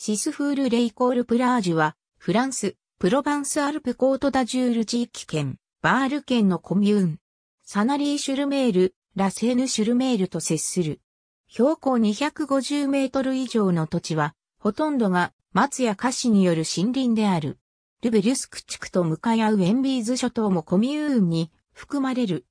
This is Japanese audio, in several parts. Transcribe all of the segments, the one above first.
シスフール・レイコール・プラージュは、フランス、プロヴァンス・アルプ・コート・ダ・ジュール地域圏、バール県のコミューン。サナリー・シュルメール、ラセーヌ・シュルメールと接する。標高250メートル以上の土地は、ほとんどが松や菓子による森林である。ルベリュスク地区と向かい合うエンビーズ諸島もコミューンに含まれる。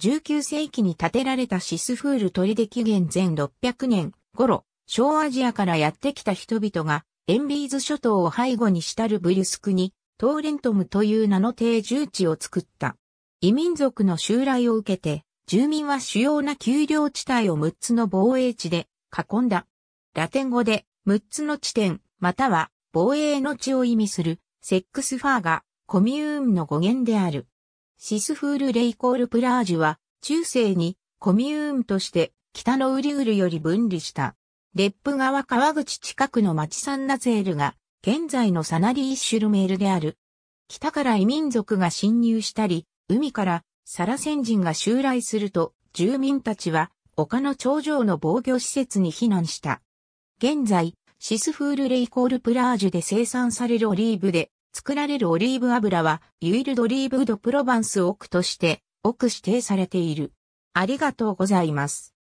19世紀に建てられたシスフール取出紀元前600年頃、小アジアからやってきた人々が、エンビーズ諸島を背後にしたるブリュスクに、トーレントムという名の定住地を作った。異民族の襲来を受けて、住民は主要な丘陵地帯を6つの防衛地で囲んだ。ラテン語で6つの地点、または防衛の地を意味するセックスファーがコミューンの語源である。シスフール・レイコール・プラージュは中世にコミューンとして北のウリウルより分離した。レップ川川口近くの町サンナゼールが、現在のサナリーシュルメールである。北から異民族が侵入したり、海からサラセン人が襲来すると、住民たちは丘の頂上の防御施設に避難した。現在、シスフールレイコールプラージュで生産されるオリーブで、作られるオリーブ油は、ユイルドリーブドプロバンスオクとして、オク指定されている。ありがとうございます。